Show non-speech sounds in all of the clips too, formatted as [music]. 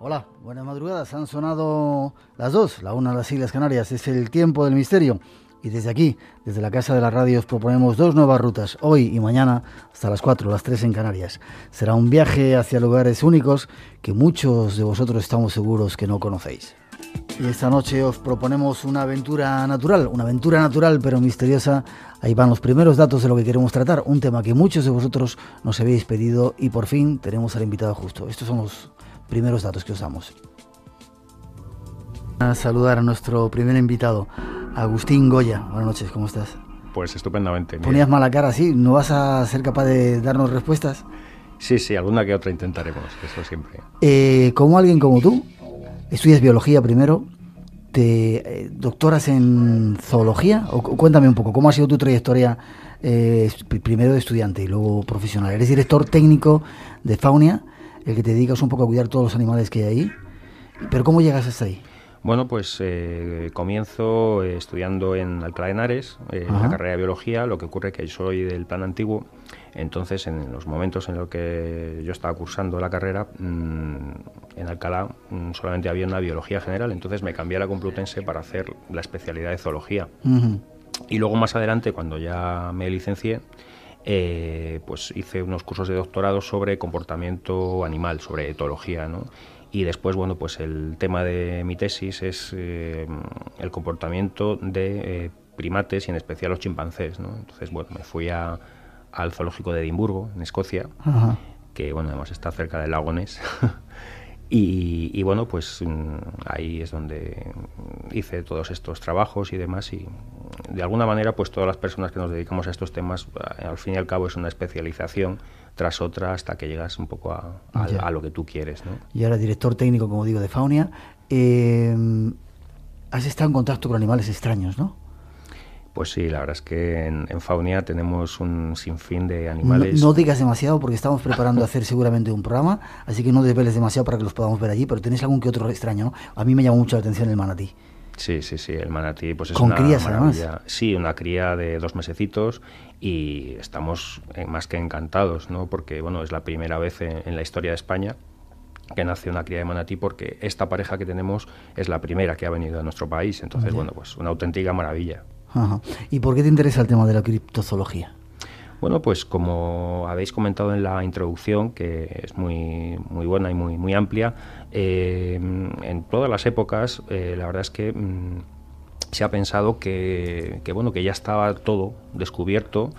Hola, buenas madrugadas. Han sonado las dos, la una de las Islas Canarias. Es el tiempo del misterio. Y desde aquí, desde la Casa de la Radio, os proponemos dos nuevas rutas, hoy y mañana, hasta las 4, las tres en Canarias. Será un viaje hacia lugares únicos que muchos de vosotros estamos seguros que no conocéis. Y esta noche os proponemos una aventura natural, una aventura natural pero misteriosa. Ahí van los primeros datos de lo que queremos tratar, un tema que muchos de vosotros nos habéis pedido y por fin tenemos al invitado justo. Estos son los primeros datos que usamos. A saludar a nuestro primer invitado, Agustín Goya. Buenas noches, ¿cómo estás? Pues estupendamente. Ponías mala cara, ¿sí? ¿No vas a ser capaz de darnos respuestas? Sí, sí, alguna que otra intentaremos, eso siempre. Eh, como alguien como tú, estudias biología primero, te eh, doctoras en zoología. cuéntame un poco, ¿cómo ha sido tu trayectoria eh, primero de estudiante y luego profesional? Eres director técnico de Faunia el que te dedicas un poco a cuidar todos los animales que hay ahí. Pero ¿cómo llegas hasta ahí? Bueno, pues eh, comienzo eh, estudiando en Alcalá de Henares, eh, la carrera de biología, lo que ocurre que yo soy del plan antiguo, entonces en los momentos en los que yo estaba cursando la carrera, mm, en Alcalá mm, solamente había una biología general, entonces me cambié a la Complutense para hacer la especialidad de zoología. Y luego más adelante, cuando ya me licencié, eh, pues hice unos cursos de doctorado sobre comportamiento animal, sobre etología, Y después, bueno, pues el tema de mi tesis es eh, el comportamiento de eh, primates y en especial los chimpancés, Entonces, bueno, me fui al zoológico de Edimburgo, en Escocia, que, bueno, además está cerca del lago Ness. [laughs] Y, bueno, pues mm, ahí es donde hice todos estos trabajos y demás y de alguna manera pues todas las personas que nos dedicamos a estos temas eh, al fin y al cabo es una especialización tras otra hasta que llegas un poco a, lo que tú quieres. ¿no? Y ahora director técnico, como digo, de Faunia, eh, has estado en contacto con animales extraños, ¿no? Pues sí, la verdad es que en, Faunia tenemos un sinfín de animales. No, digas demasiado porque estamos preparando hacer seguramente un programa, así que no desveles demasiado para que los podamos ver allí, pero tenéis algún que otro extraño, ¿no? A mí me llamó mucho la atención el manatí. Sí, sí, sí, el manatí pues es ¿Con crías, Además. Sí, una cría de dos mesecitos y estamos eh, más que encantados, ¿no? Porque, bueno, es la primera vez en, la historia de España que nace una cría de manatí porque esta pareja que tenemos es la primera que ha venido a nuestro país. Entonces, bueno, pues una auténtica maravilla. ¿Y por qué te interesa el tema de la criptozoología? Bueno, pues como habéis comentado en la introducción, que es muy, muy buena y muy, muy amplia, eh, en todas las épocas, eh, la verdad es que mm, se ha pensado que, bueno, que ya estaba todo descubierto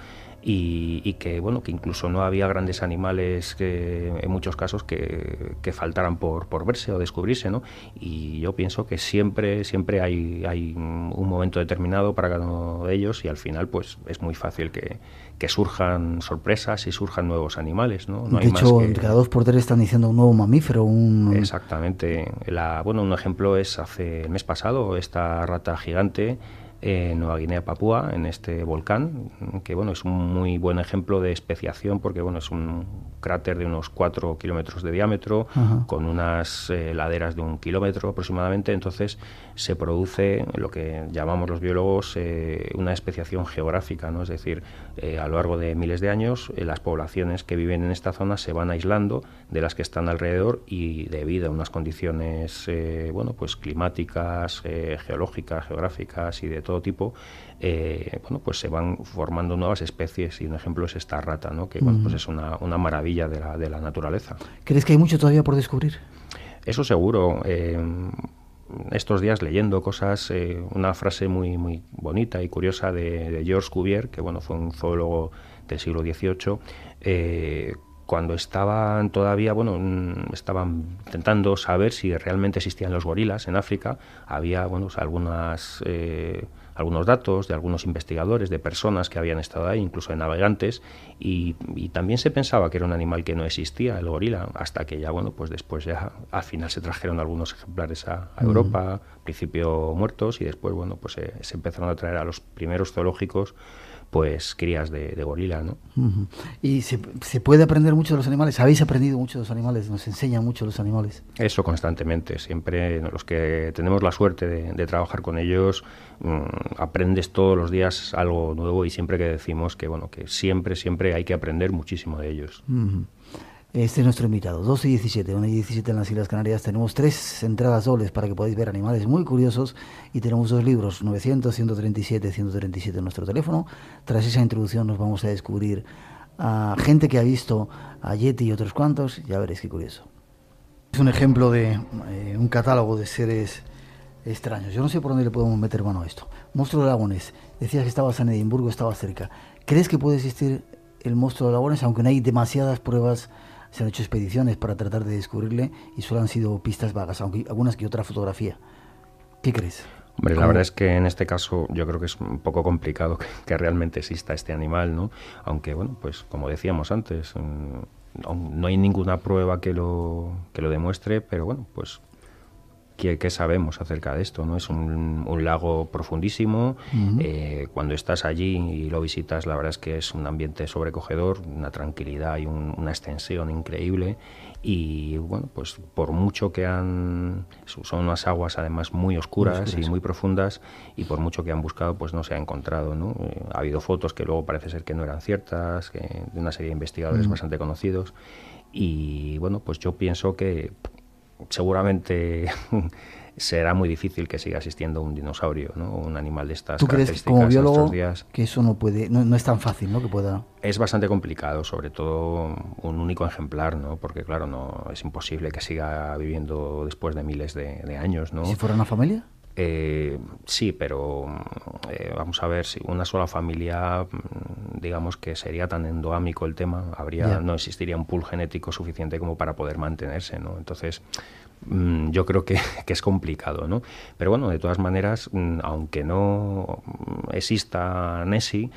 y, que bueno que incluso no había grandes animales que, en muchos casos que, faltaran por, por, verse o descubrirse ¿no? y yo pienso que siempre siempre hay, hay un momento determinado para cada uno de ellos y al final pues es muy fácil que, que surjan sorpresas y surjan nuevos animales ¿no? de hecho cada dos por tres están diciendo un nuevo mamífero un exactamente La, bueno un ejemplo es hace el mes pasado esta rata gigante eh, Nueva Guinea Papúa, en este volcán, que bueno, es un muy buen ejemplo de especiación porque bueno, es un cráter de unos 4 kilómetros de diámetro, con unas eh, laderas de un kilómetro aproximadamente, entonces se produce lo que llamamos los biólogos eh, una especiación geográfica, ¿no? es decir, eh, a lo largo de miles de años, eh, las poblaciones que viven en esta zona se van aislando de las que están alrededor y debido a unas condiciones eh, bueno, pues climáticas, geológicas, geográficas y de todo tipo, bueno, pues se van formando nuevas especies y un ejemplo es esta rata, ¿no? que pues mm. es una, maravilla de la, de la naturaleza. ¿Crees que hay mucho todavía por descubrir? Eso seguro estos días leyendo cosas, eh, una frase muy, muy bonita y curiosa de, Georges Cuvier, que bueno, fue un zoólogo del siglo XVIII, eh, cuando estaban todavía, bueno, estaban intentando saber si realmente existían los gorilas en África, había, bueno, pues, algunas... Eh, algunos datos de algunos investigadores, de personas que habían estado ahí, incluso de navegantes, y, también se pensaba que era un animal que no existía, el gorila, hasta que ya, bueno, pues después ya al final se trajeron algunos ejemplares a, Europa, al principio muertos, y después, bueno, pues se empezaron a traer a los primeros zoológicos pues crías de, gorila, ¿no? Y se, puede aprender mucho de los animales. Habéis aprendido mucho de los animales, nos enseñan mucho los animales. Eso constantemente. Siempre los que tenemos la suerte de, trabajar con ellos, mm, aprendes todos los días algo nuevo y siempre que decimos que bueno que siempre siempre hay que aprender muchísimo de ellos. Este es nuestro invitado. 12 y 17, 1 y 17 en las Islas Canarias. Tenemos tres entradas dobles para que podáis ver animales muy curiosos y tenemos dos libros, 900, 137, 137 en nuestro teléfono. Tras esa introducción nos vamos a descubrir a gente que ha visto a Yeti y otros cuantos. Ya veréis qué curioso. Es un ejemplo de eh, un catálogo de seres extraños. Yo no sé por dónde le podemos meter mano a esto. Monstruo de Lagones. Decías que estabas en Edimburgo, estabas cerca. ¿Crees que puede existir el monstruo de Lagones, aunque no hay demasiadas pruebas? se han hecho expediciones para tratar de descubrirle y solo han sido pistas vagas, aunque algunas que otra fotografía. ¿Qué crees? Hombre, la verdad es que en este caso yo creo que es un poco complicado que, realmente exista este animal, ¿no? Aunque, bueno, pues como decíamos antes, mm, no, no hay ninguna prueba que lo, que lo demuestre, pero bueno, pues qué, sabemos acerca de esto. ¿no? Es un, lago profundísimo. Eh, cuando estás allí y lo visitas, la verdad es que es un ambiente sobrecogedor, una tranquilidad y una extensión increíble. Y bueno, pues por mucho que han. Son unas aguas además muy oscuras, y muy profundas, y por mucho que han buscado, pues no se ha encontrado. ¿no? Eh, ha habido fotos que luego parece ser que no eran ciertas, de una serie de investigadores bastante conocidos. Y bueno, pues yo pienso que seguramente [laughs] será muy difícil que siga existiendo un dinosaurio, ¿no? un animal de estas ¿Tú crees, como biólogo, que eso no puede, no, es tan fácil, ¿no? Que pueda. Es bastante complicado, sobre todo un único ejemplar, ¿no? Porque claro, no es imposible que siga viviendo después de miles de, de años, ¿no? ¿Si fuera una familia? Eh, sí, pero eh, vamos a ver si una sola familia, mm, digamos que sería tan endoámico el tema, habría, no existiría un pool genético suficiente como para poder mantenerse, ¿no? Entonces, mm, yo creo [laughs] que, es complicado, ¿no? Pero bueno, de todas maneras, mm, aunque no exista Nessie,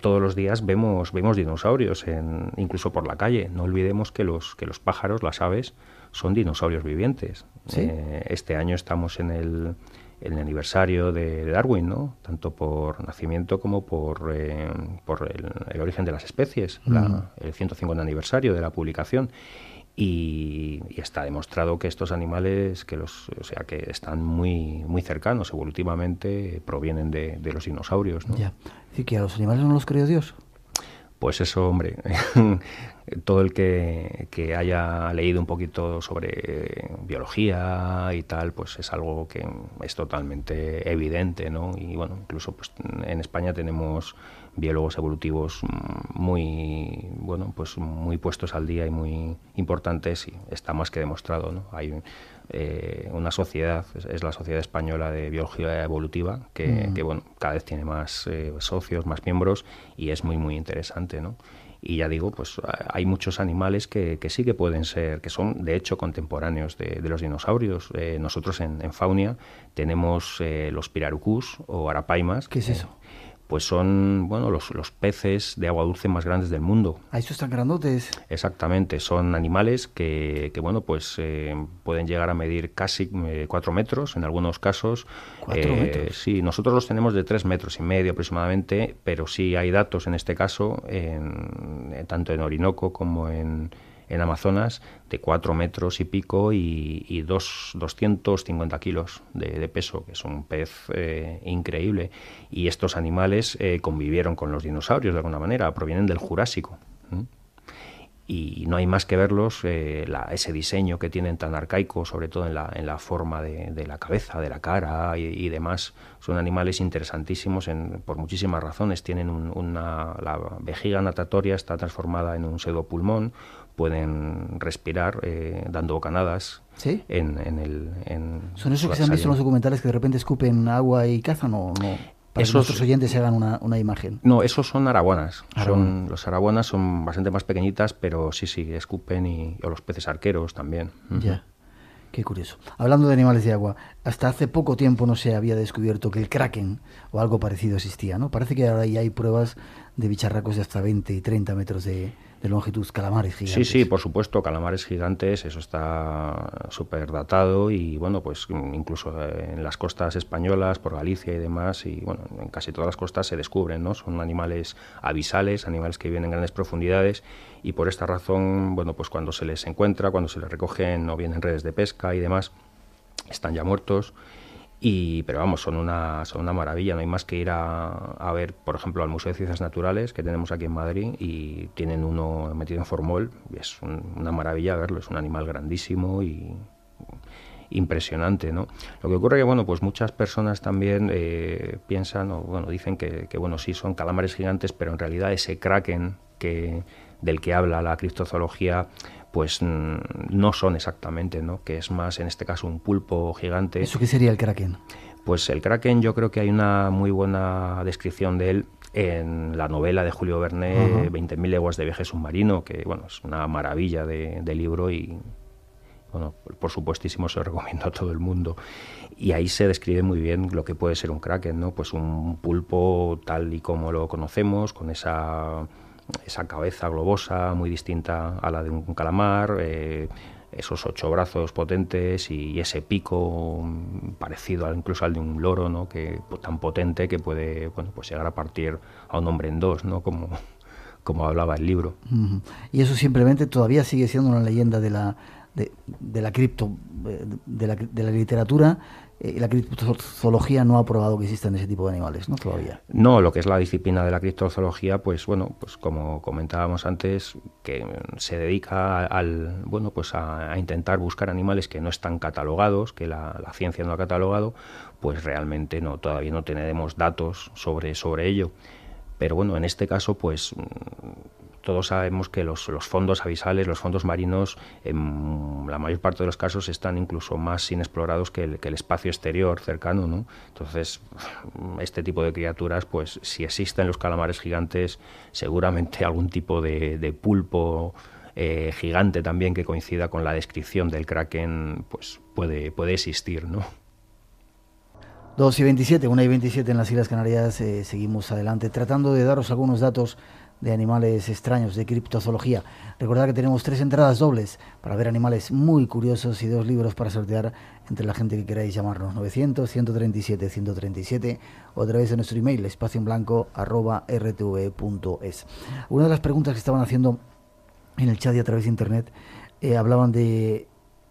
todos los días vemos, vemos dinosaurios, en, incluso por la calle. No olvidemos que los pájaros, las aves, son dinosaurios vivientes. Eh, este año estamos en el, aniversario de Darwin, ¿no? Tanto por nacimiento como por, eh, por el, origen de las especies, la, el 150 aniversario de la publicación. Y, está demostrado que estos animales que los o sea que están muy muy cercanos evolutivamente provienen de, de los dinosaurios ¿no? ya es que a los animales no los creó Dios pues eso, hombre, [laughs] todo el que, haya leído un poquito sobre eh, biología y tal, pues es algo que es totalmente evidente, ¿no? Y bueno, incluso pues en España tenemos biólogos evolutivos muy, bueno, pues muy puestos al día y muy importantes y está más que demostrado, ¿no? Hay eh, una sociedad, es la Sociedad Española de Biología Evolutiva, que, mm. cada vez tiene más eh, socios, más miembros y es muy, muy interesante, ¿no? Y ya digo, pues hay muchos animales que, sí que pueden ser, que son de hecho contemporáneos de, los dinosaurios. Eh, nosotros en, en, Faunia tenemos los pirarucús o arapaimas. ¿Qué es eso? pues son bueno los, peces de agua dulce más grandes del mundo. Ahí esos tan grandotes? Exactamente, son animales que, que bueno pues eh, pueden llegar a medir casi eh, cuatro metros en algunos casos. ¿Cuatro eh, metros? Sí, nosotros los tenemos de tres metros y medio aproximadamente, pero sí hay datos en este caso, en, tanto en Orinoco como en en Amazonas de 4 metros y pico y, dos, 250 kilos de, peso, que es un pez eh, increíble. Y estos animales eh, convivieron con los dinosaurios de alguna manera, provienen del Jurásico. y no hay más que verlos, eh, ese diseño que tienen tan arcaico, sobre todo en la, en la forma de, la cabeza, de la cara y, demás. Son animales interesantísimos por muchísimas razones. Tienen una, la vejiga natatoria está transformada en un pulmón pueden respirar eh, dando canadas... En, el, ¿Son esos que se han visto en los documentales que de repente escupen agua y cazan o no? Para que nuestros oyentes se hagan una, imagen. No, esos son araguanas. Son, los araguanas son bastante más pequeñitas, pero sí, sí, escupen y, o los peces arqueros también. Ya. Qué curioso. Hablando de animales de agua, hasta hace poco tiempo no se había descubierto que el kraken o algo parecido existía, ¿no? Parece que ahora ya hay pruebas de bicharracos de hasta 20 y 30 metros de, de longitud, calamares gigantes. Sí, sí, por supuesto, calamares gigantes, eso está súper datado y bueno, pues mm, incluso eh, en las costas españolas, por Galicia y demás, y bueno, en casi todas las costas se descubren, ¿no? Son animales avisales... animales que viven en grandes profundidades y por esta razón, bueno, pues cuando se les encuentra, cuando se les recogen o vienen redes de pesca y demás, están ya muertos y, pero vamos, son una, son una maravilla. No hay más que ir a, ver, por ejemplo, al Museo de Ciencias Naturales que tenemos aquí en Madrid y tienen uno metido en formol. Es una maravilla verlo. Es un animal grandísimo y impresionante, ¿no? Lo que ocurre que, bueno, pues muchas personas también eh, piensan o, bueno, dicen que, bueno, sí, son calamares gigantes, pero en realidad ese kraken que, del que habla la criptozoología pues mm, no son exactamente, ¿no? Que es más, en este caso, un pulpo gigante. ¿Eso qué sería el kraken? Pues el kraken yo creo que hay una muy buena descripción de él en la novela de Julio Verne, 20.000 leguas de viaje submarino, que bueno, es una maravilla de, de libro y bueno, por supuestísimo se lo recomiendo a todo el mundo. Y ahí se describe muy bien lo que puede ser un kraken, ¿no? Pues un pulpo tal y como lo conocemos, con esa esa cabeza globosa, muy distinta a la de un calamar, eh, esos ocho brazos potentes y ese pico parecido al incluso al de un loro, ¿no? que pues, tan potente que puede bueno, pues llegar a partir a un hombre en dos, ¿no? como, como hablaba el libro. Y eso simplemente todavía sigue siendo una leyenda de la, de la cripto, eh, de la, de la literatura eh, la criptozoología no ha probado que existan ese tipo de animales, ¿no? Todavía. No, lo que es la disciplina de la criptozoología, pues bueno, pues como comentábamos antes, que se dedica al, bueno, pues a, intentar buscar animales que no están catalogados, que la, ciencia no ha catalogado, pues realmente no, todavía no tenemos datos sobre, sobre ello. Pero bueno, en este caso, pues todos sabemos que los, fondos avisales, los fondos marinos, en la mayor parte de los casos están incluso más inexplorados que el, espacio exterior cercano, ¿no? Entonces, [laughs] este tipo de criaturas, pues si existen los calamares gigantes, seguramente [laughs] algún tipo de, pulpo eh, gigante también que coincida con la descripción del kraken, pues puede, puede existir, ¿no? 2 y 27, 1 y 27 en las Islas Canarias, eh, seguimos adelante tratando de daros algunos datos de animales extraños, de criptozoología. Recordad que tenemos tres entradas dobles para ver animales muy curiosos y dos libros para sortear entre la gente que queráis llamarnos 900 137 137 o a través de nuestro email espacioenblanco@rtv.es. Una de las preguntas que estaban haciendo en el chat y a través de internet eh, hablaban de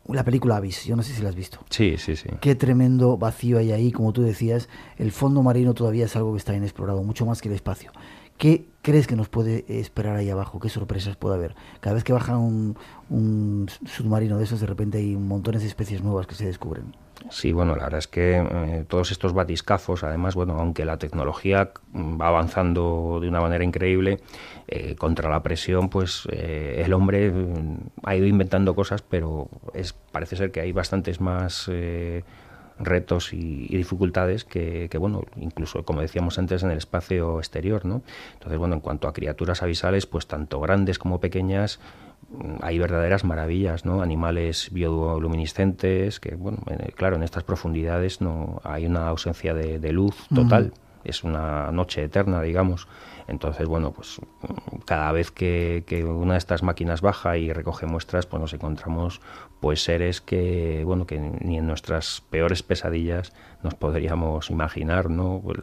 la película Avis, yo no sé si la has visto. Sí, sí, sí. Qué tremendo vacío hay ahí, como tú decías, el fondo marino todavía es algo que está inexplorado, mucho más que el espacio. Qué crees que nos puede esperar ahí abajo? ¿Qué sorpresas puede haber? Cada vez que baja un, submarino de esos, de repente hay montones de especies nuevas que se descubren. Sí, bueno, la verdad es que eh, todos estos batiscazos, además, bueno, aunque la tecnología mm, va avanzando de una manera increíble, eh, contra la presión, pues eh, el hombre mm, ha ido inventando cosas, pero parece ser que hay bastantes más retos y, dificultades que, bueno, incluso como decíamos antes en el espacio exterior, ¿no? Entonces, bueno, en cuanto a criaturas avisales, pues tanto grandes como pequeñas, mm, hay verdaderas maravillas, ¿no? Animales bioluminiscentes, que, bueno, eh, claro, en estas profundidades no hay una ausencia de, luz total. Es una noche eterna, digamos. Entonces, bueno, pues mm, cada vez que, que, una de estas máquinas baja y recoge muestras, pues nos encontramos pues seres que, bueno, que ni en nuestras peores pesadillas nos podríamos imaginar, ¿no? Pues,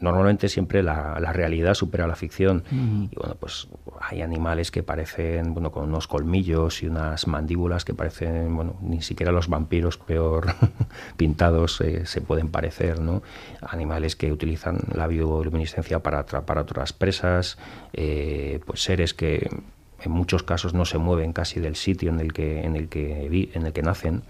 normalmente siempre la, realidad supera la ficción. Y bueno, pues hay animales que parecen, bueno, con unos colmillos y unas mandíbulas que parecen, bueno, ni siquiera los vampiros peor [laughs] pintados eh, se pueden parecer, ¿no? Animales que utilizan la bioluminiscencia para atrapar a otras presas, eh, pues seres que en muchos casos no se mueven casi del sitio en el que, en el que, en el que nacen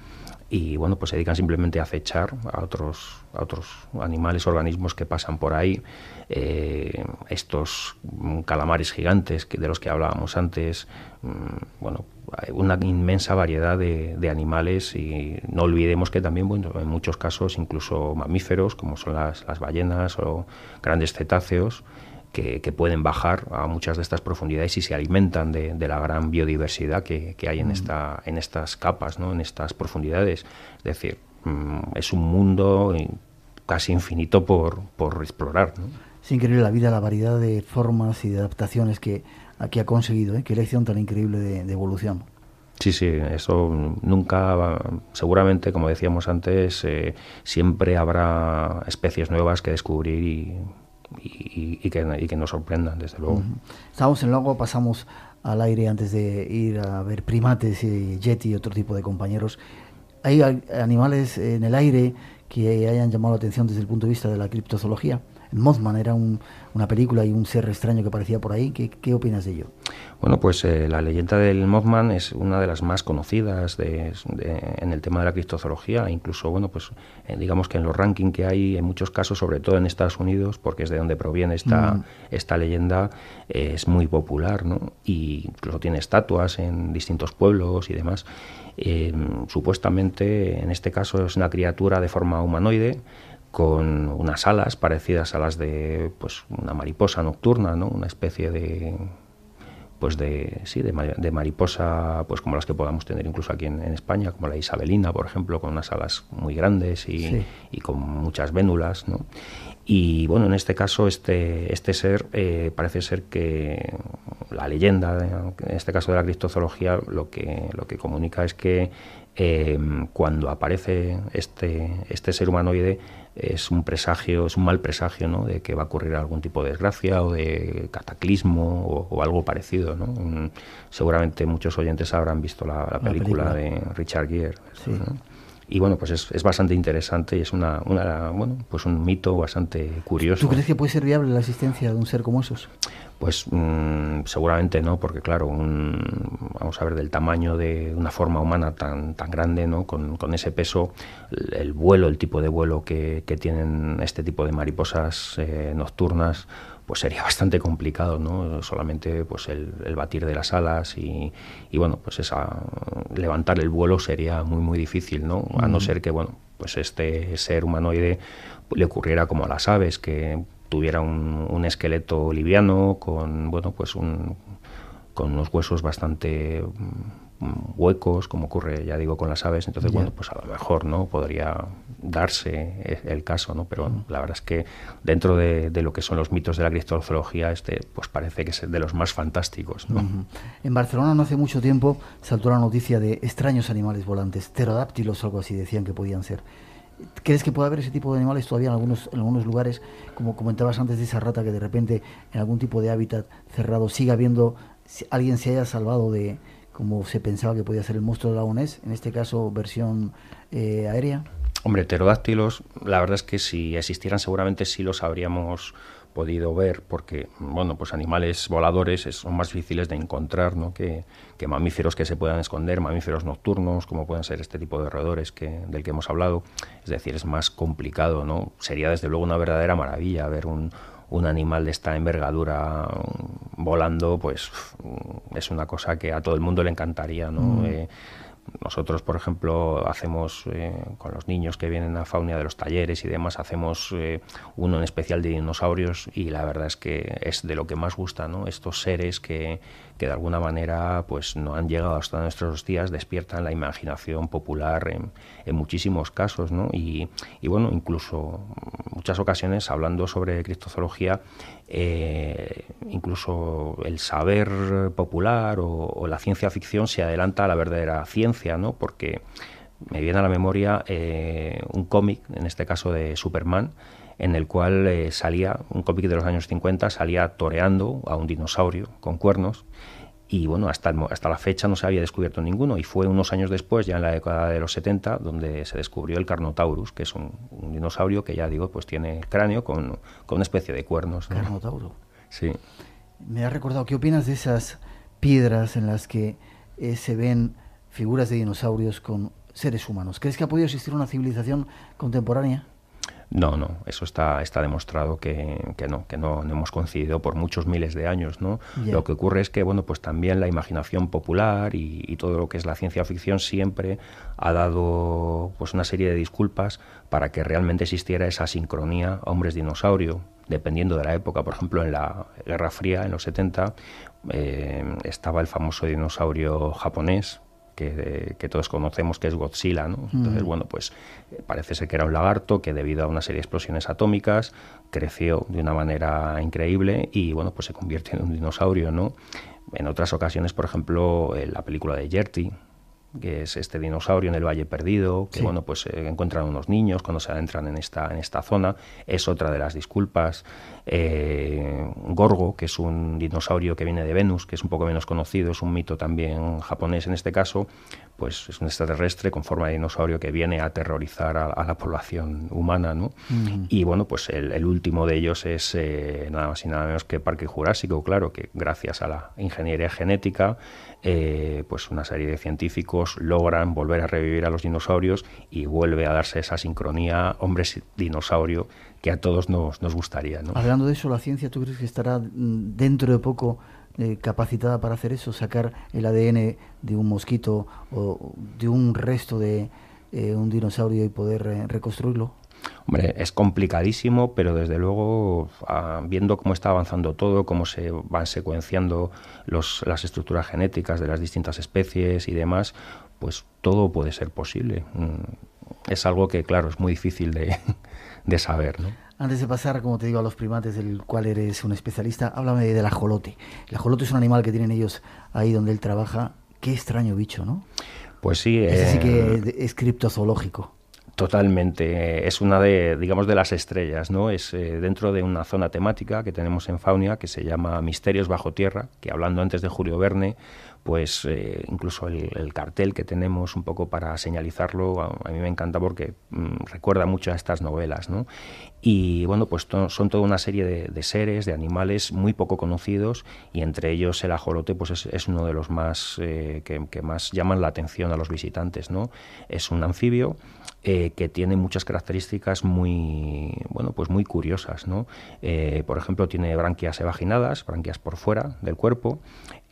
y bueno, pues se dedican simplemente a acechar a otros, otros animales, organismos que pasan por ahí. Eh, estos calamares gigantes que, de los que hablábamos antes, mm, bueno, una inmensa variedad de, animales y no olvidemos que también, bueno, en muchos casos incluso mamíferos, como son las ballenas o grandes cetáceos, que, pueden bajar a muchas de estas profundidades y se alimentan de, la gran biodiversidad que, hay en, mm. esta, en estas capas, en estas profundidades. Es decir, mm, es un mundo casi infinito por, explorar. ¿no? Es increíble la vida, la variedad de formas y de adaptaciones que aquí ha conseguido, ¿eh? qué elección tan increíble de, evolución. Sí, sí, eso nunca, seguramente, como decíamos antes, eh, siempre habrá especies nuevas que descubrir y y, que, nos sorprendan, desde luego. Estamos en luego pasamos al aire antes de ir a ver primates y eh, yeti y otro tipo de compañeros. ¿Hay animales en el aire que hayan llamado la atención desde el punto de vista de la criptozoología? Mothman era una película y un ser extraño que aparecía por ahí. ¿Qué, opinas de ello? Bueno, pues eh, la leyenda del Mothman es una de las más conocidas en el tema de la criptozoología. Incluso, bueno, pues eh, digamos que en los rankings que hay, en muchos casos, sobre todo en Estados Unidos, porque es de donde proviene esta, mm. esta leyenda, eh, es muy popular, ¿no? Y incluso tiene estatuas en distintos pueblos y demás. supuestamente, en este caso, es una criatura de forma humanoide con unas alas parecidas a las de pues, una mariposa nocturna, ¿no? una especie de pues de sí de, mariposa pues como las que podamos tener incluso aquí en, España como la isabelina por ejemplo con unas alas muy grandes y, con muchas vénulas ¿no? y bueno en este caso este este ser eh, parece ser que la leyenda en este caso de la criptozoología... lo que lo que comunica es que eh, cuando aparece este este ser humanoide es un presagio, es un mal presagio, De que va a ocurrir algún tipo de desgracia o de cataclismo o, algo parecido, ¿no? Mm, seguramente muchos oyentes habrán visto la, película, de Richard Gere. Y bueno, pues es, es bastante interesante y es una, bueno, pues un mito bastante curioso. ¿Tú crees que puede ser viable la existencia de un ser como esos? Pues mm, seguramente no, porque claro, vamos a ver, del tamaño de una forma humana tan, tan grande, ¿no? con, ese peso, el, vuelo, el tipo de vuelo que, que tienen este tipo de mariposas eh, nocturnas, pues sería bastante complicado, ¿no? Solamente pues el, batir de las alas y, y, bueno, pues esa levantar el vuelo sería muy muy difícil, ¿no? A no mm. ser que bueno, pues este ser humanoide le ocurriera como a las aves, que tuviera un, esqueleto liviano con bueno, pues un, con unos huesos bastante mm, huecos, como ocurre, ya digo, con las aves. Entonces, bueno, pues a lo mejor, ¿no? Podría darse e-, el caso, ¿no? Pero la verdad es que dentro de, lo que son los mitos de la criptozoología, este pues parece que es de los más fantásticos, ¿no? En Barcelona no hace mucho tiempo saltó la noticia de extraños animales volantes, pterodáctilos o algo así decían que podían ser. ¿Crees que puede haber ese tipo de animales todavía en algunos, en algunos lugares, como comentabas antes de esa rata que de repente en algún tipo de hábitat cerrado siga habiendo, alguien se haya salvado de como se pensaba que podía ser el monstruo de la UNES, en este caso versión eh, aérea? Hombre, pterodáctilos, la verdad es que si existieran seguramente sí los habríamos podido ver porque, bueno, pues animales voladores son más difíciles de encontrar ¿no? que, mamíferos que se puedan esconder, mamíferos nocturnos, como pueden ser este tipo de roedores que, del que hemos hablado. Es decir, es más complicado, ¿no? Sería desde luego una verdadera maravilla ver un, animal de esta envergadura mm, volando, pues mm, es una cosa que a todo el mundo le encantaría, ¿no? Mm. Eh, nosotros, por ejemplo, hacemos eh, con los niños que vienen a Fauna de los talleres y demás, hacemos eh, uno en especial de dinosaurios y la verdad es que es de lo que más gusta, ¿no? Estos seres que, que de alguna manera pues no han llegado hasta nuestros días, despiertan la imaginación popular en, muchísimos casos, ¿no? Y, bueno, incluso muchas ocasiones hablando sobre cristozoología, eh, incluso el saber popular o, la ciencia ficción se adelanta a la verdadera ciencia, ¿no? Porque me viene a la memoria eh, un cómic, en este caso de Superman, en el cual eh, salía, un cómic de los años 50, salía toreando a un dinosaurio con cuernos y bueno, hasta, hasta la fecha no se había descubierto ninguno y fue unos años después, ya en la década de los 70, donde se descubrió el Carnotaurus, que es un, dinosaurio que ya digo, pues tiene cráneo con, con, una especie de cuernos. Carnotauro. Sí. Me ha recordado, ¿qué opinas de esas piedras en las que eh, se ven figuras de dinosaurios con seres humanos? ¿Crees que ha podido existir una civilización contemporánea? No, no, eso está, está demostrado que, no, que no, hemos coincidido por muchos miles de años, ¿no? Lo que ocurre es que, bueno, pues también la imaginación popular y, todo lo que es la ciencia ficción siempre ha dado pues una serie de disculpas para que realmente existiera esa sincronía hombres-dinosaurio, dependiendo de la época. Por ejemplo, en la Guerra Fría, en los 70, eh, estaba el famoso dinosaurio japonés, que, todos conocemos que es Godzilla. Entonces, bueno, pues eh, parece ser que era un lagarto que debido a una serie de explosiones atómicas creció de una manera increíble y bueno, pues se convierte en un dinosaurio, ¿no? En otras ocasiones, por ejemplo, la película de Jerty, que es este dinosaurio en el Valle Perdido, que bueno, pues eh, encuentran unos niños cuando se adentran en esta, en esta zona, es otra de las disculpas. Eh, Gorgo, que es un dinosaurio que viene de Venus, que es un poco menos conocido, es un mito también japonés en este caso, pues es un extraterrestre con forma de dinosaurio que viene a aterrorizar a, la población humana, ¿no? Mm. Y bueno, pues el, último de ellos es eh, nada más y nada menos que Parque Jurásico, claro, que gracias a la ingeniería genética, eh, pues una serie de científicos logran volver a revivir a los dinosaurios y vuelve a darse esa sincronía hombre-dinosaurio que a todos nos, gustaría. Hablando de eso, ¿la ciencia tú crees que estará mm, dentro de poco eh, capacitada para hacer eso? Sacar el ADN de un mosquito o de un resto de eh, un dinosaurio y poder eh, reconstruirlo. Hombre, es complicadísimo, pero desde luego, ah, viendo cómo está avanzando todo, cómo se van secuenciando las estructuras genéticas de las distintas especies y demás, pues todo puede ser posible. Mm, es algo que, claro, es muy difícil de, de saber. ¿no? Antes de pasar, como te digo, a los primates, del cual eres un especialista, háblame del ajolote. El ajolote es un animal que tienen ellos ahí donde él trabaja. Qué extraño bicho, ¿no? Pues sí. que eh, es criptozoológico. Totalmente. Eh, es una de, digamos, de las estrellas, ¿no? Es eh, dentro de una zona temática que tenemos en Faunia que se llama Misterios bajo tierra, que hablando antes de Julio Verne, pues eh, incluso el, cartel que tenemos un poco para señalizarlo, a, mí me encanta porque mm, recuerda mucho a estas novelas, ¿no? Y bueno, pues son toda una serie de, seres, de animales muy poco conocidos y entre ellos el ajolote pues es, uno de los más eh, que, que, más llaman la atención a los visitantes, ¿no? Es un anfibio eh, que tiene muchas características muy, bueno, pues muy curiosas. ¿no? Eh, por ejemplo, tiene branquias evaginadas, branquias por fuera del cuerpo,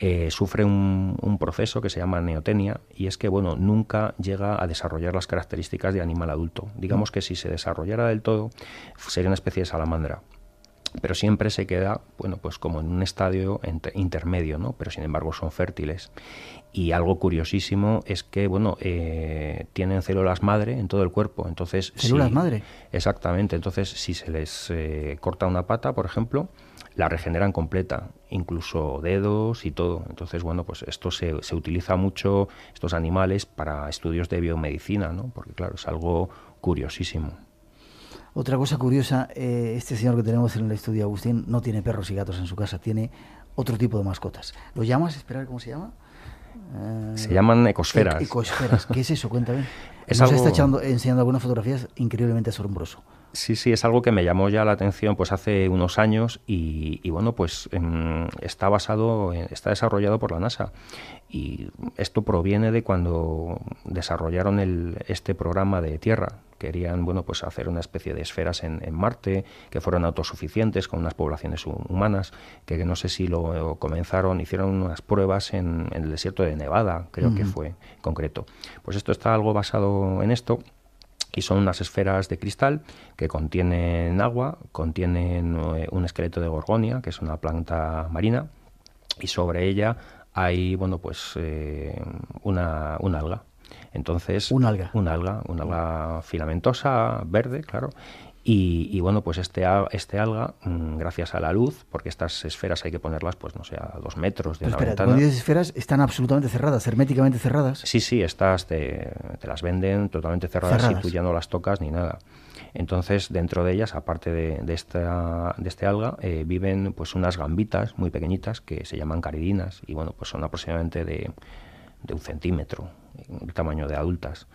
eh, sufre un, proceso que se llama neotenia y es que bueno, nunca llega a desarrollar las características de animal adulto. Digamos que si se desarrollara del todo, sería una especie de salamandra pero siempre se queda, bueno, pues como en un estadio intermedio, ¿no? Pero sin embargo son fértiles. Y algo curiosísimo es que, bueno, eh, tienen células madre en todo el cuerpo. Entonces, ¿Células madre? Exactamente. Entonces, si se les eh, corta una pata, por ejemplo, la regeneran completa, incluso dedos y todo. Entonces, bueno, pues esto se, se utiliza mucho, estos animales, para estudios de biomedicina, ¿no? Porque, claro, es algo curiosísimo. Otra cosa curiosa, eh, este señor que tenemos en el estudio, Agustín, no tiene perros y gatos en su casa, tiene otro tipo de mascotas. ¿Lo llamas? ¿Esperar cómo se llama? Ah. Se llaman ecosferas. ¿qué es eso? Cuéntame. [laughs] Nos está echando, enseñando algunas fotografías increíblemente asombroso. Sí, sí, es algo que me llamó ya la atención pues hace unos años y, bueno, pues em, está basado, eh, está desarrollado por la NASA y esto proviene de cuando desarrollaron el, este programa de Tierra. Querían, bueno, pues hacer una especie de esferas en, Marte que fueran autosuficientes con unas poblaciones humanas, que, no sé si lo comenzaron, hicieron unas pruebas en, el desierto de Nevada, creo que fue concreto. Pues esto está algo basado en esto y son unas esferas de cristal que contienen agua, contienen eh, un esqueleto de gorgonia, que es una planta marina, y sobre ella hay, bueno, pues eh, una, alga. Entonces, un alga. Un alga, una alga filamentosa, verde, claro, y, bueno, pues este, este alga, mm, gracias a la luz, porque estas esferas hay que ponerlas, pues no sé, a dos metros de la ventana. Cuando esferas, están absolutamente cerradas, herméticamente cerradas. Sí, sí, estas te, las venden totalmente cerradas, y tú ya no las tocas ni nada. Entonces, dentro de ellas, aparte de, de, esta, de este alga, eh, viven pues unas gambitas muy pequeñitas que se llaman caridinas y bueno, pues son aproximadamente de, de un centímetro, el tamaño de adultas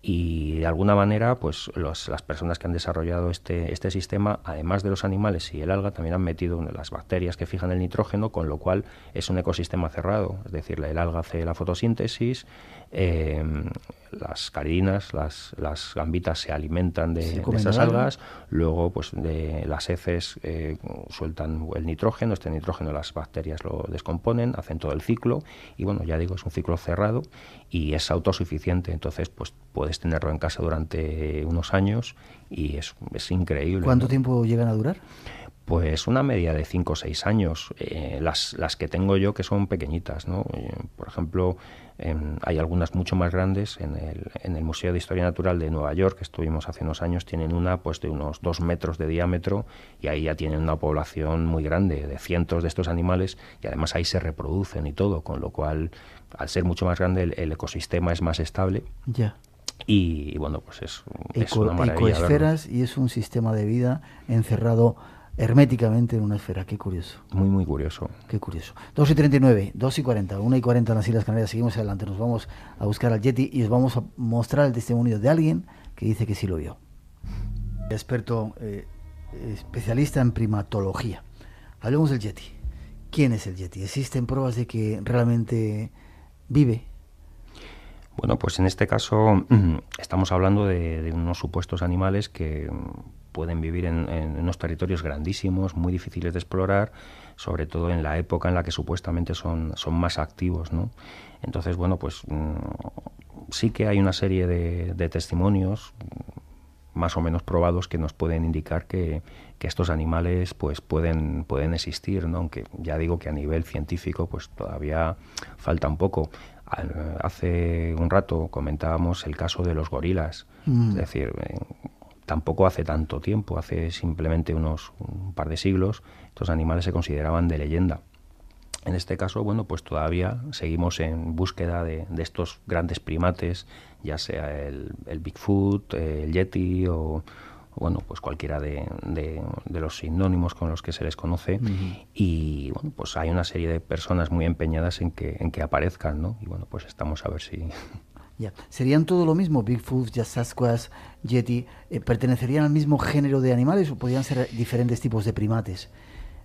y de alguna manera pues las personas que han desarrollado este, este sistema además de los animales y el alga también han metido las bacterias que fijan el nitrógeno con lo cual es un ecosistema cerrado es decir el alga hace la fotosíntesis eh, las carinas, las, las gambitas se alimentan de, esas algas, luego pues de las heces eh, sueltan el nitrógeno, este nitrógeno las bacterias lo descomponen, hacen todo el ciclo y bueno, ya digo, es un ciclo cerrado y es autosuficiente, entonces pues puedes tenerlo en casa durante unos años y es, increíble. ¿Cuánto tiempo llegan a durar? Pues una media de 5 o 6 años, eh, las, que tengo yo que son pequeñitas, ¿no? Eh, por ejemplo, hay algunas mucho más grandes. En el, en el, Museo de Historia Natural de Nueva York, que estuvimos hace unos años, tienen una pues, de unos dos metros de diámetro y ahí ya tienen una población muy grande de cientos de estos animales y además ahí se reproducen y todo, con lo cual, al ser mucho más grande, el, ecosistema es más estable. Ya. Y, bueno, pues es, Eco, Ecoesferas y es un sistema de vida encerrado herméticamente en una esfera. Qué curioso. Muy, muy curioso. Qué curioso. 2 y 39, 2 y 40, 1 y 40 en las Islas Canarias. Seguimos adelante. Nos vamos a buscar al Yeti y os vamos a mostrar el testimonio de alguien que dice que sí lo vio. Experto, eh, especialista en primatología. Hablemos del Yeti. ¿Quién es el Yeti? ¿Existen pruebas de que realmente vive? Bueno, pues en este caso [clears throat] estamos hablando de unos supuestos animales que pueden vivir en, unos territorios grandísimos, muy difíciles de explorar, sobre todo en la época en la que supuestamente son, son más activos. ¿no? Entonces, bueno, pues mm, sí que hay una serie de, testimonios mm, más o menos probados que nos pueden indicar que, estos animales pues pueden, pueden existir, ¿no? aunque ya digo que a nivel científico pues todavía falta un poco. hace un rato comentábamos el caso de los gorilas, mm. es decir, eh, tampoco hace tanto tiempo, hace simplemente unos un par de siglos, estos animales se consideraban de leyenda. En este caso, bueno, pues todavía seguimos en búsqueda de, estos grandes primates, ya sea el, Bigfoot, el Yeti o, bueno, pues cualquiera de, los sinónimos con los que se les conoce. Y bueno, pues hay una serie de personas muy empeñadas en que, en que aparezcan, ¿no? Y bueno, pues estamos a ver si, ¿Serían todo lo mismo? Bigfoot, Sasquatch, Yeti, eh, ¿pertenecerían al mismo género de animales o podrían ser diferentes tipos de primates?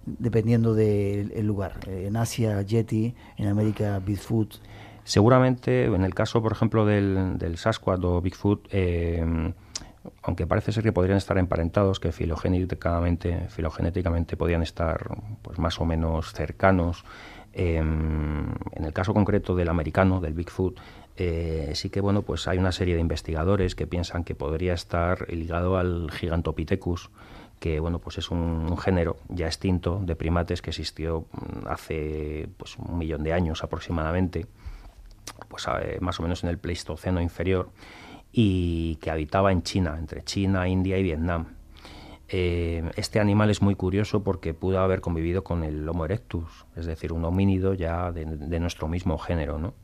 Dependiendo del lugar. Eh, en Asia, Yeti, en América, Bigfoot. Seguramente, en el caso, por ejemplo, del, del Sasquatch o Bigfoot, eh, aunque parece ser que podrían estar emparentados, que filogenéticamente, filogenéticamente estar pues, más o menos cercanos. en el caso concreto del americano, del Bigfoot, eh, sí que bueno, pues hay una serie de investigadores que piensan que podría estar ligado al Gigantopithecus, que bueno, pues es un, género ya extinto de primates que existió mm, hace pues un millón de años aproximadamente, pues eh, más o menos en el Pleistoceno inferior y que habitaba en China, entre China, India y Vietnam. Eh, este animal es muy curioso porque pudo haber convivido con el Homo erectus, es decir, un homínido ya de, de nuestro mismo género, ¿no?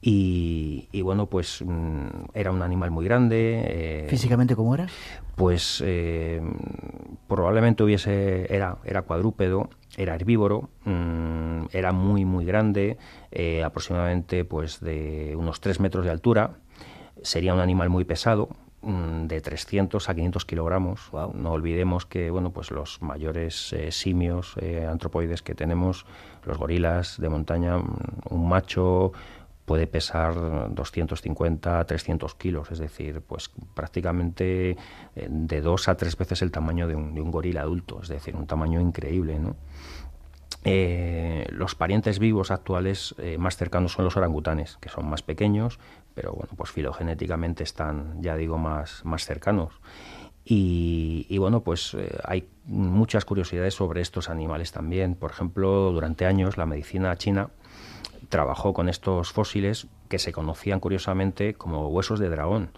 Y, bueno, pues mm, era un animal muy grande. Eh, ¿Físicamente cómo era? Pues eh, probablemente hubiese, era, era cuadrúpedo, era herbívoro, mm, era muy, muy grande, eh, aproximadamente pues de unos 3 metros de altura. Sería un animal muy pesado, mm, de 300 a 500 kilogramos. No olvidemos que bueno, pues los mayores simios antropoides que tenemos, los gorilas de montaña, un macho puede pesar 250, a 300 kilos, es decir, pues prácticamente eh, de dos a tres veces el tamaño de un, gorila adulto, es decir, un tamaño increíble, eh, los parientes vivos actuales eh, más cercanos son los orangutanes, que son más pequeños, pero bueno, pues filogenéticamente están, ya digo, más, más cercanos. Y, bueno, pues hay muchas curiosidades sobre estos animales también. Por ejemplo, durante años la medicina china trabajó con estos fósiles que se conocían curiosamente como huesos de dragón.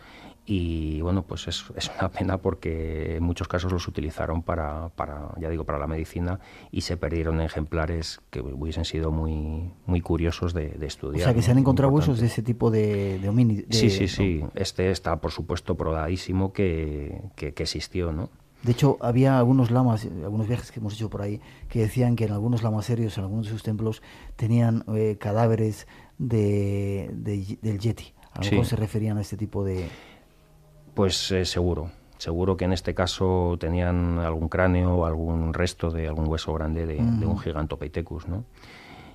Y bueno, pues es, una pena porque en muchos casos los utilizaron para, para, ya digo, para la medicina y se perdieron ejemplares que hubiesen sido muy, muy curiosos de, estudiar. O sea, que se han encontrado huesos de ese tipo de, homínidos. Sí, sí, sí. Este está, por supuesto, probadísimo que existió, ¿no? De hecho, había algunos lamas, eh, algunos viajes que hemos hecho por ahí, que decían que en algunos lamas lamaserios, en algunos de sus templos, tenían eh, cadáveres de, del yeti. A se referían a este tipo de... Pues eh, seguro. Seguro que en este caso tenían algún cráneo o algún resto de algún hueso grande de, de mm. un gigantopithecus, ¿no?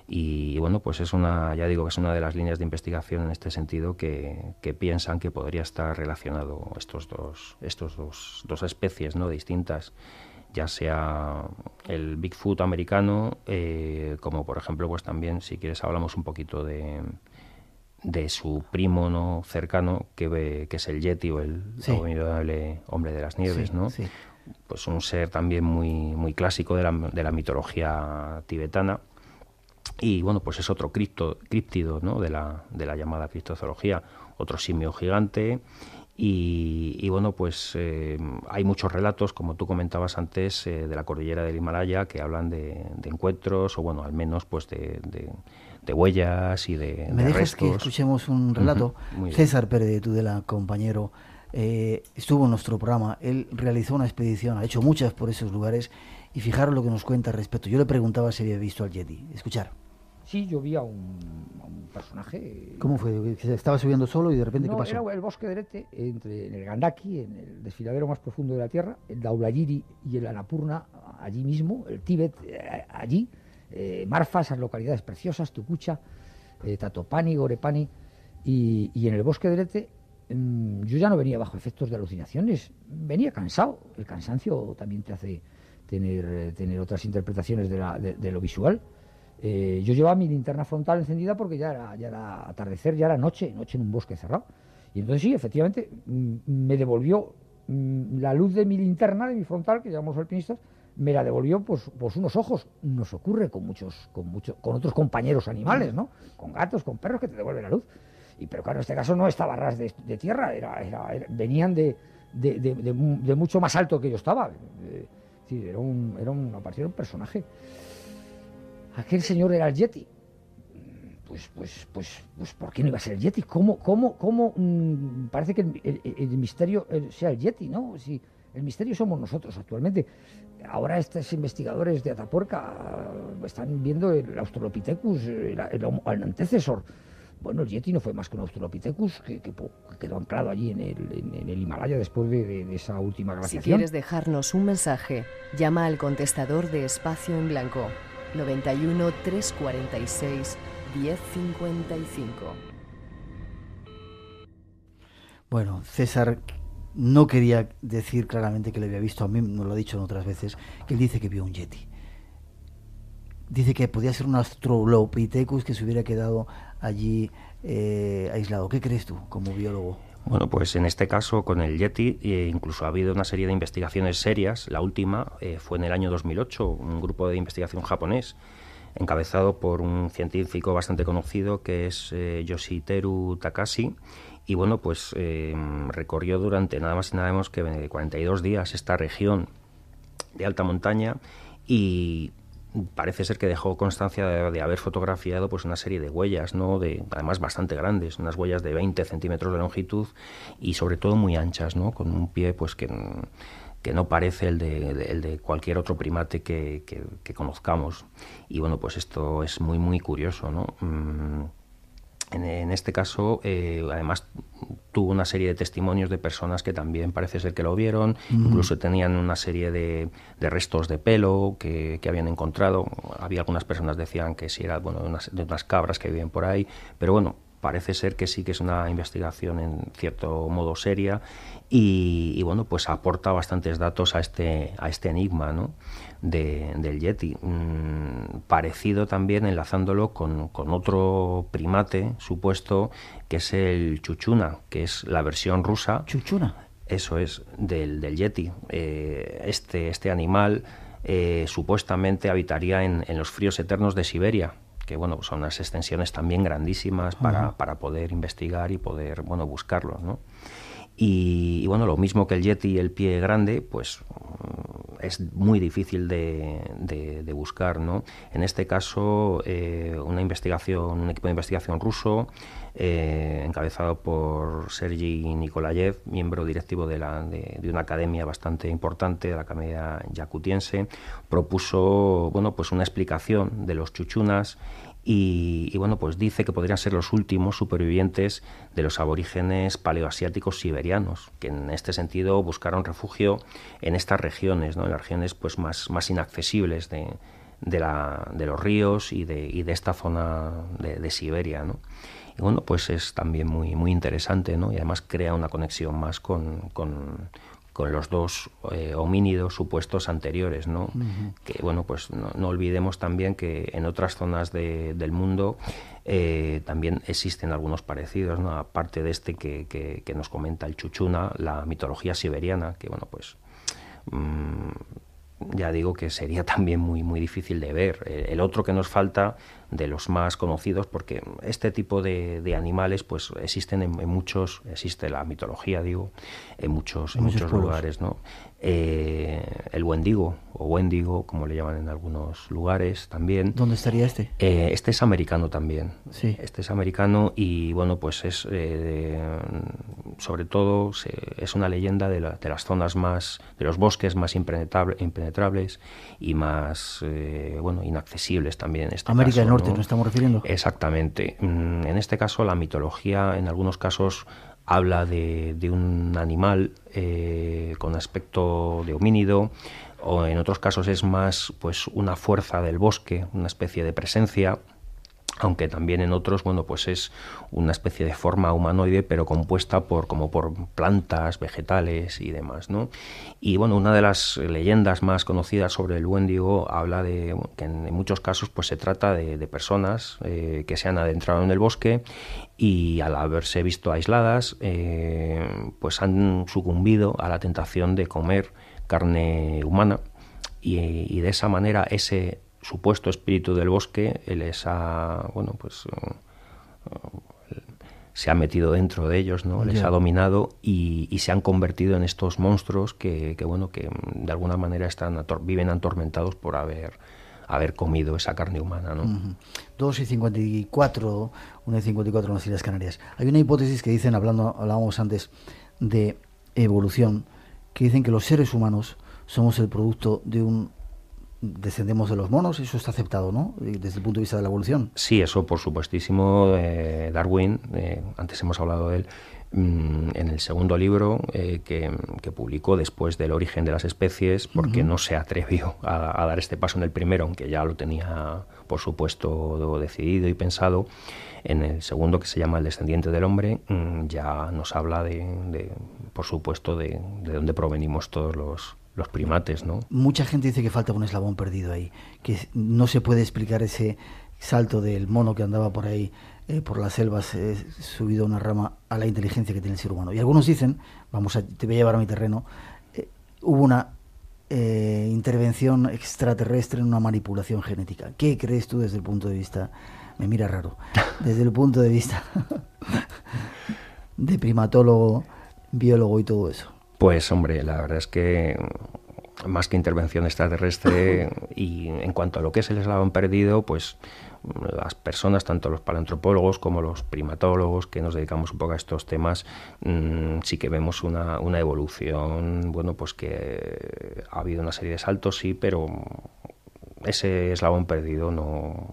Y bueno, pues es una, ya digo que es una de las líneas de investigación en este sentido que, piensan que podría estar relacionado estos dos, estos dos, dos especies ¿no? distintas ya sea el Bigfoot americano, eh, como por ejemplo, pues también, si quieres, hablamos un poquito de, de su primo no cercano, que, que es el Yeti o el hombre de las nieves, ¿no? Pues un ser también muy, muy clásico de la, de la mitología tibetana y bueno, pues es otro cripto, críptido ¿no? de, la, de la llamada criptozoología, otro simio gigante. Y, bueno, pues eh, hay muchos relatos, como tú comentabas antes, eh, de la cordillera del Himalaya que hablan de, encuentros o, bueno, al menos pues de, de, huellas y de. ¿Me dejas que escuchemos un relato? César Pérez de Tudela, compañero, eh, estuvo en nuestro programa. Él realizó una expedición, ha hecho muchas por esos lugares y fijaros lo que nos cuenta al respecto. Yo le preguntaba si había visto al Yeti... Escuchar. Sí, yo vi a un, personaje. ¿Cómo fue? ¿Se estaba subiendo solo y de repente qué pasó? Era el bosque de entre, el Gandaki, en el desfiladero más profundo de la tierra, el Daulayiri y el Anapurna, allí mismo, el Tíbet, eh, allí, eh, Marfa, esas localidades preciosas, Tucucha, eh, Tatopani, Gorepani, y, en el bosque de mm, yo ya no venía bajo efectos de alucinaciones, venía cansado. El cansancio también te hace tener, eh, tener otras interpretaciones de, la, de, lo visual. Eh, yo llevaba mi linterna frontal encendida porque ya era, ya era atardecer, ya era noche, noche en un bosque cerrado. Y entonces sí, efectivamente, mm, me devolvió mm, la luz de mi linterna, de mi frontal, que llamamos alpinistas, me la devolvió pues, pues unos ojos. Nos ocurre con muchos, con muchos, con otros compañeros animales, ¿no? Con gatos, con perros que te devuelven la luz. Y pero claro, en este caso no estaba ras de, tierra, era, venían de, mucho más alto que yo estaba. Eh, era un, era un, un personaje. Aquel señor era el Yeti. Pues, pues, pues, pues, ¿por qué no iba a ser el Yeti? ¿Cómo, cómo, cómo mm, parece que el, misterio sea el Yeti, no? Si el misterio somos nosotros actualmente. Ahora estos investigadores de Atapuerca ah, están viendo el Australopithecus, el, antecesor bueno, el Yeti no fue más que un Australopithecus que, quedó anclado allí en el, Himalaya después de, esa última glaciación. Si quieres dejarnos un mensaje, llama al contestador de Espacio en Blanco 91 346 1055. Bueno, César no quería decir claramente que lo había visto, a mí no lo ha dicho en otras veces, que él dice que vio un Yeti dice que podía ser un Australopithecus que se hubiera quedado allí eh, aislado. ¿Qué crees tú como biólogo? Bueno, pues en este caso con el Yeti eh, incluso ha habido una serie de investigaciones serias. La última eh, fue en el año 2008, un grupo de investigación japonés encabezado por un científico bastante conocido que es Yoshiteru Takashi y bueno, pues recorrió durante nada más y nada menos que 42 días esta región de alta montaña y parece ser que dejó constancia de, haber fotografiado pues una serie de huellas, ¿no? de, además bastante grandes, unas huellas de 20 centímetros de longitud y sobre todo muy anchas, ¿no? con un pie pues que, que no parece el de, el de, cualquier otro primate que, conozcamos. Y bueno, pues esto es muy, muy curioso. ¿no? Mm, en, este caso, eh, además, tuvo una serie de testimonios de personas que también parece ser que lo vieron, incluso tenían una serie de, de restos de pelo que, habían encontrado. Había algunas personas decían que si era bueno, de unas, de unas cabras que viven por ahí, pero bueno, parece ser que sí que es una investigación en cierto modo seria y, bueno, pues aporta bastantes datos a este, a este enigma ¿no? del yeti. Mm, parecido también enlazándolo con, otro primate supuesto que es el chuchuna, que es la versión rusa. Chuchuna. Eso es, del, del yeti. Eh, este, este animal eh, supuestamente habitaría en los fríos eternos de Siberia que bueno, son unas extensiones también grandísimas para, poder investigar y poder bueno, buscarlo. ¿no? Y, bueno, lo mismo que el Yeti, el pie grande, pues mm, es muy difícil de, de, buscar, ¿no? En este caso, eh, una investigación, un equipo de investigación ruso eh, encabezado por Sergi Nikolayev, miembro directivo de, la, de, una academia bastante importante, ...de la Academia Yakutiense, propuso bueno, pues una explicación de los chuchunas y, bueno, pues dice que podrían ser los últimos supervivientes de los aborígenes paleoasiáticos siberianos, que en este sentido buscaron refugio en estas regiones, en las regiones pues más, inaccesibles de, los ríos y de, y de esta zona de, de Siberia. ¿no? Y bueno, pues es también muy, muy interesante, ¿no? Y además crea una conexión más con, los dos eh, homínidos supuestos anteriores, ¿no? Que bueno, pues no, olvidemos también que en otras zonas de, del mundo eh, también existen algunos parecidos, ¿no? Aparte de este que, nos comenta el Chuchuna, la mitología siberiana, que bueno, pues mm, ya digo que sería [laughs] también muy, muy difícil de ver. El otro que nos falta de los más conocidos, porque este tipo de, animales pues existen en, muchos, existe la mitología, digo, en muchos, en muchos, lugares, ¿no? Eh, el Wendigo, o Wendigo, como le llaman en algunos lugares también. ¿Dónde estaría este? Eh, este es americano también. Sí. Este es americano y, bueno, pues es eh, sobre todo es una leyenda de, de, las zonas más, de los bosques más impenetrables y más, eh, bueno, inaccesibles también. En este América del Norte, ¿no? nos estamos refiriendo. Exactamente. Mm, en este caso, la mitología, en algunos casos, habla de, un animal eh, con aspecto de homínido o en otros casos es más pues una fuerza del bosque, una especie de presencia aunque también en otros, bueno, pues es una especie de forma humanoide, pero compuesta por como por plantas, vegetales y demás, ¿no? Y bueno, una de las leyendas más conocidas sobre el Wendigo habla de que en muchos casos pues se trata de, personas eh, que se han adentrado en el bosque y al haberse visto aisladas, eh, pues han sucumbido a la tentación de comer carne humana y, y de esa manera ese supuesto espíritu del bosque les ha, ah, bueno, pues eh, se ha metido dentro de ellos, ¿no? Les ha dominado y, se han convertido en estos monstruos que, bueno, que de alguna manera están viven atormentados por haber haber comido esa carne humana, ¿no? 2 y 54, 1 y 54 en las Islas Canarias. Hay una hipótesis que dicen, hablando, hablábamos antes de evolución, que dicen que los seres humanos somos el producto de un descendemos de los monos, eso está aceptado, ¿no? Eh, desde el punto de vista de la evolución. Sí, eso por supuestísimo. Eh, Darwin, eh, antes hemos hablado de él, mm, en el segundo libro que, publicó después del origen de las especies, porque no se atrevió a, dar este paso en el primero, aunque ya lo tenía, por supuesto, decidido y pensado. En el segundo, que se llama El descendiente del hombre, mm, ya nos habla de, por supuesto, de dónde provenimos todos los los primates, ¿no? Mucha gente dice que falta un eslabón perdido ahí, que no se puede explicar ese salto del mono que andaba por ahí eh, por las selvas eh, subido subido una rama a la inteligencia que tiene el ser humano. Y algunos dicen, vamos a, te voy a llevar a mi terreno, eh, hubo una intervención extraterrestre en una manipulación genética. ¿Qué crees tú desde el punto de vista? Me mira raro. [laughs] Desde el punto de vista [laughs] de primatólogo, biólogo y todo eso. Pues hombre, la verdad es que más que intervención extraterrestre [laughs] y en cuanto a lo que es el eslabón perdido, pues las personas, tanto los paleantropólogos como los primatólogos que nos dedicamos un poco a estos temas, mm, sí que vemos una evolución, bueno, pues que ha habido una serie de saltos, sí, pero ese eslabón perdido no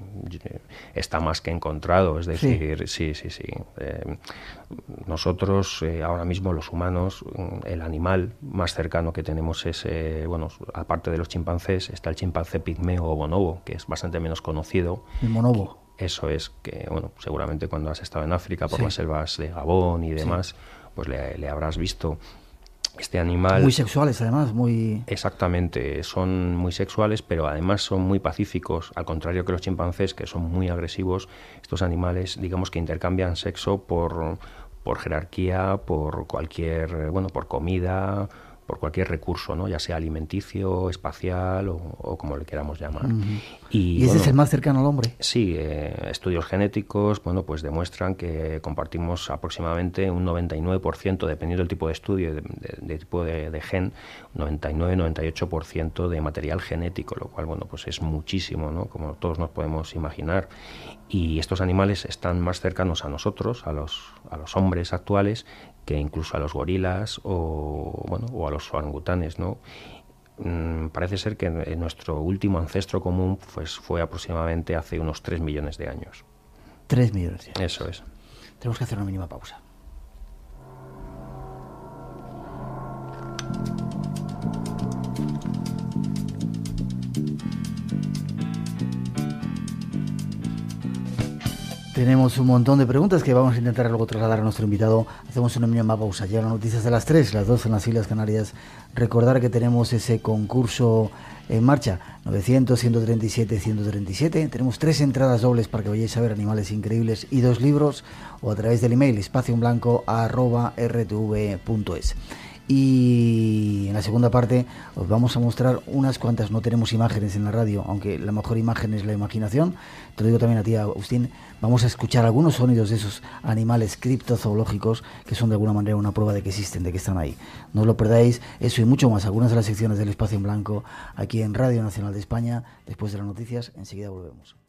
está más que encontrado. Es decir, sí, sí, sí. Eh, nosotros, eh, ahora mismo, los humanos, mm, el animal más cercano que tenemos es, eh, bueno, aparte de los chimpancés, está el chimpancé pigmeo o bonobo, que es bastante menos conocido. El bonobo. Eso es que, bueno, seguramente cuando has estado en África, por las selvas de Gabón y demás, pues le habrás visto este animal... Muy sexuales además, muy... Exactamente, son muy sexuales, pero además son muy pacíficos, al contrario que los chimpancés, que son muy agresivos, estos animales digamos que intercambian sexo por, por jerarquía, por cualquier, bueno, por comida, por cualquier recurso, ¿no? ya sea alimenticio, espacial o, como le queramos llamar. Y, ese es el más cercano al hombre. Sí, eh, estudios genéticos bueno, pues demuestran que compartimos aproximadamente un 99%, dependiendo del tipo de estudio, de, tipo de, de gen, 99-98% de material genético, lo cual bueno, pues es muchísimo, ¿no? como todos nos podemos imaginar. Y estos animales están más cercanos a nosotros, a los, a los hombres actuales, que incluso a los gorilas o, bueno, o a los orangutanes, ¿no? Mm, parece ser que nuestro último ancestro común pues, fue aproximadamente hace unos 3 millones de años. 3 millones de años. Eso es. Tenemos que hacer una mínima pausa. Tenemos un montón de preguntas que vamos a intentar luego trasladar a nuestro invitado. Hacemos una mínima pausa. Las noticias de las 3, las 2 en las Islas Canarias. Recordar que tenemos ese concurso en marcha, 900, 137, 137. Tenemos tres entradas dobles para que vayáis a ver Animales Increíbles y dos libros o a través del email espacioenblanco.rtv.es. Y en la segunda parte os vamos a mostrar unas cuantas, no tenemos imágenes en la radio, aunque la mejor imagen es la imaginación. Te lo digo también a ti, Agustín, vamos a escuchar algunos sonidos de esos animales criptozoológicos que son de alguna manera una prueba de que existen, de que están ahí. No os lo perdáis, eso y mucho más, algunas de las secciones del espacio en blanco aquí en Radio Nacional de España. Después de las noticias, enseguida volvemos.